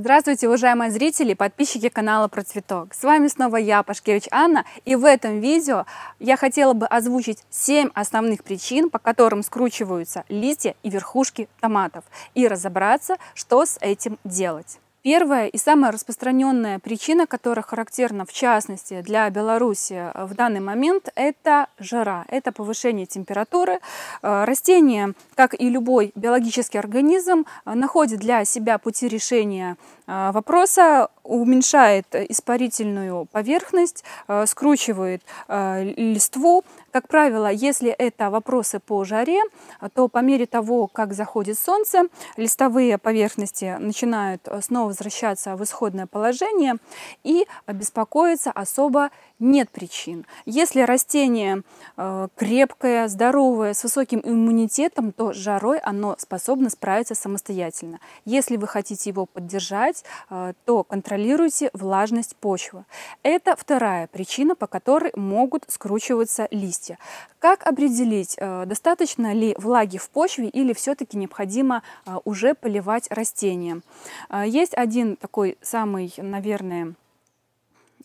Здравствуйте, уважаемые зрители и подписчики канала Про Цветок. С вами снова я, Пашкевич Анна, и в этом видео я хотела бы озвучить 7 основных причин, по которым скручиваются листья и верхушки томатов, и разобраться, что с этим делать. Первая и самая распространенная причина, которая характерна в частности для Беларуси э, в данный момент, это жара, это повышение температуры. Э, Растение, как и любой биологический организм, э, находит для себя пути решения вопроса, уменьшает испарительную поверхность, скручивает листву, как правило, если это вопросы по жаре, то по мере того, как заходит солнце, листовые поверхности начинают э, снова возвращаться в исходное положение и беспокоиться особо нет причин. Если растение э, крепкое, здоровое, с высоким иммунитетом, то с жарой оно способно справиться самостоятельно. Если вы хотите его поддержать, э, то контролируйте влажность почвы. Это вторая причина, по которой могут скручиваться листья развития. Как определить, э, достаточно ли влаги в почве или все-таки необходимо э, уже поливать растения? Э, есть один такой самый, наверное,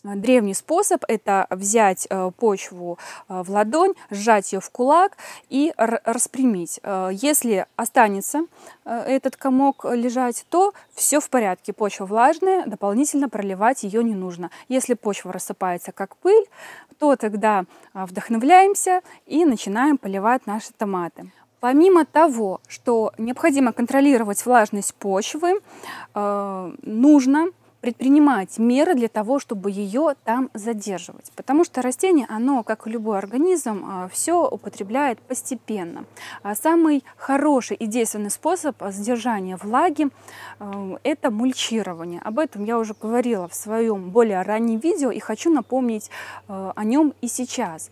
Древний способ – это взять э, почву э, в ладонь, сжать ее в кулак и распрямить. Э, если останется этот комок лежать, то все в порядке. Почва влажная, дополнительно проливать ее не нужно. Если почва рассыпается как пыль, то тогда вдохновляемся и начинаем поливать наши томаты. Помимо того, что необходимо контролировать влажность почвы, нужно предпринимать меры для того, чтобы ее там задерживать. Потому что растение, оно, как и любой организм, а, все употребляет постепенно. А самый хороший и действенный способ задержания влаги а, – это мульчирование. Об этом я уже говорила в своем более раннем видео и хочу напомнить о нем и сейчас. Сейчас.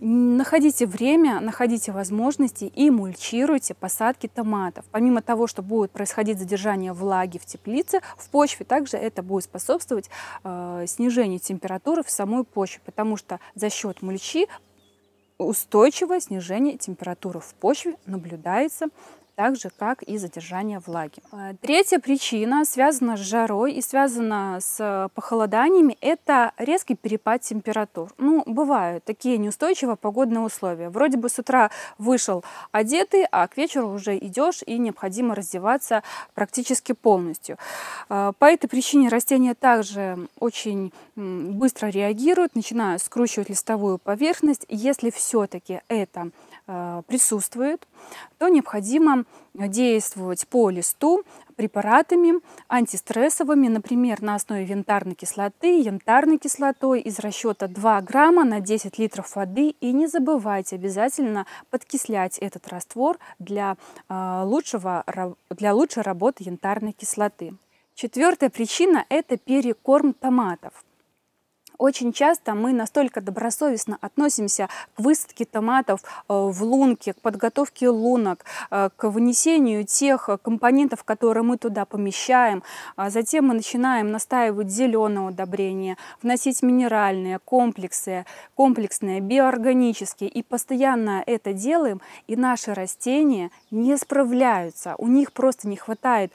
Находите время, находите возможности и мульчируйте посадки томатов. Помимо того, что будет происходить задержание влаги в теплице, в почве также это будет способствовать э, снижению температуры в самой почве, потому что за счет мульчи устойчивое снижение температуры в почве наблюдается так же, как и задержание влаги. А, третья причина связана с жарой и связана с э, похолоданиями – это резкий перепад температур. Ну, бывают такие неустойчивые погодные условия. Вроде бы с утра вышел одетый, а к вечеру уже идешь, и необходимо раздеваться практически полностью. А, по этой причине растения также очень быстро реагируют, начинают скручивать листовую поверхность. Если все-таки это Э, присутствует, то необходимо э, действовать по листу препаратами антистрессовыми, например, на основе янтарной кислоты, янтарной кислотой из расчета 2 грамма на 10 литров воды. И не забывайте обязательно подкислять этот раствор для, э, лучшего, для лучшей работы янтарной кислоты. Четвертая причина – это перекорм томатов. Очень часто мы настолько добросовестно относимся к высадке томатов э, в лунке, к подготовке лунок, э, к внесению тех э, компонентов, которые мы туда помещаем. А затем мы начинаем настаивать зеленое удобрение, вносить минеральные, комплексы, комплексные, биоорганические. И постоянно это делаем, и наши растения не справляются. У них просто не хватает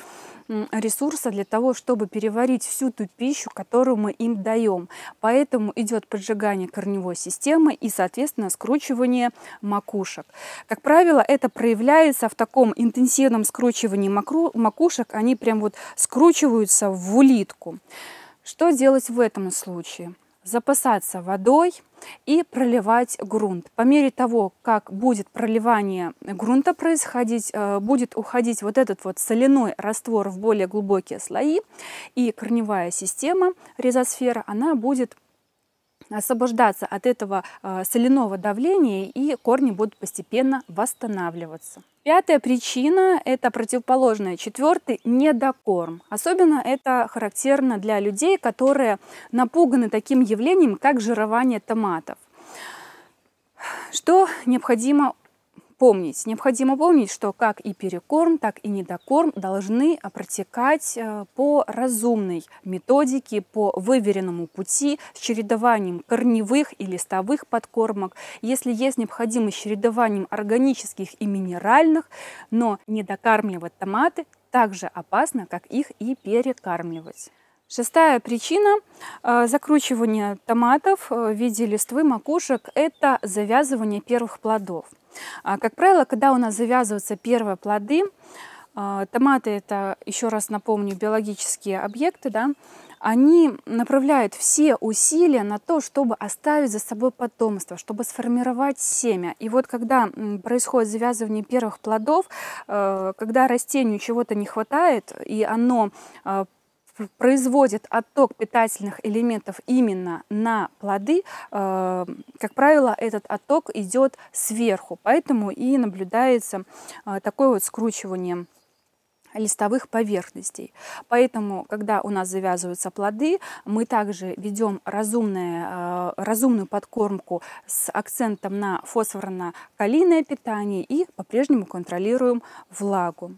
ресурса для того, чтобы переварить всю ту пищу, которую мы им даем. Поэтому идет поджигание корневой системы и, соответственно, скручивание макушек. Как правило, это проявляется в таком интенсивном скручивании макушек. Они прям вот скручиваются в улитку. Что делать в этом случае? запасаться водой и проливать грунт. По мере того, как будет проливание грунта происходить, э, будет уходить вот этот вот соляной раствор в более глубокие слои, и корневая система резосфера, она будет освобождаться от этого э, соляного давления, и корни будут постепенно восстанавливаться. Пятая причина – это противоположная. Четвертый – недокорм. Особенно это характерно для людей, которые напуганы таким явлением, как жирование томатов. Что необходимо помнить. Необходимо помнить, что как и перекорм, так и недокорм должны а, протекать э, по разумной методике, по выверенному пути с чередованием корневых и листовых подкормок. Если есть необходимость чередованием органических и минеральных, но недокармливать томаты также опасно, как их и перекармливать. Шестая причина э, закручивания томатов э, в виде листвы, макушек – это завязывание первых плодов. А, как правило, когда у нас завязываются первые плоды, э, томаты – это, еще раз напомню, биологические объекты, да, они направляют все усилия на то, чтобы оставить за собой потомство, чтобы сформировать семя. И вот когда происходит завязывание первых плодов, когда растению чего-то не хватает, и оно производит отток питательных элементов именно на плоды, эм, как правило, этот отток идет сверху, поэтому и наблюдается э, такое вот скручивание листовых поверхностей. Поэтому, когда у нас завязываются плоды, мы также ведем разумное, э, разумную подкормку с акцентом на фосфорно-калийное питание и по-прежнему контролируем влагу.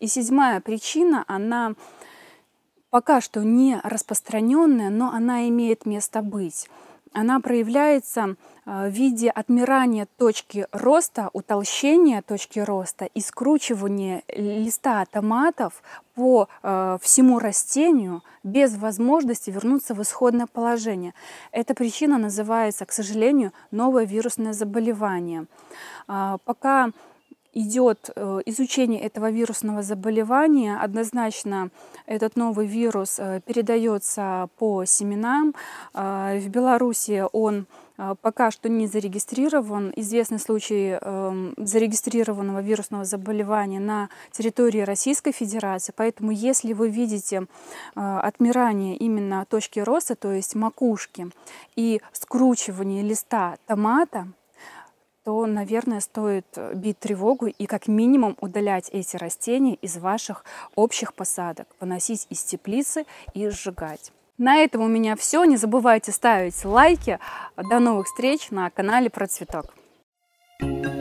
И седьмая причина, она пока что не распространенная, но она имеет место быть. Она проявляется э, в виде отмирания точки роста, утолщения точки роста и скручивания листа томатов по э, всему растению без возможности вернуться в исходное положение. Эта причина называется, к сожалению, новое вирусное заболевание. А, пока идет э, изучение этого вирусного заболевания. Однозначно этот новый вирус э, передается по семенам. Э, в Беларуси он пока что не зарегистрирован. Известный случай эм, зарегистрированного вирусного заболевания на территории Российской Федерации. Поэтому если вы видите отмирание именно точки роста, то есть макушки и скручивание листа томата, то, наверное, стоит э, бить тревогу и как минимум удалять эти растения из ваших общих посадок, выносить из теплицы и сжигать. На этом у меня все. Не забывайте ставить лайки. До новых встреч на канале Процветок. Thank you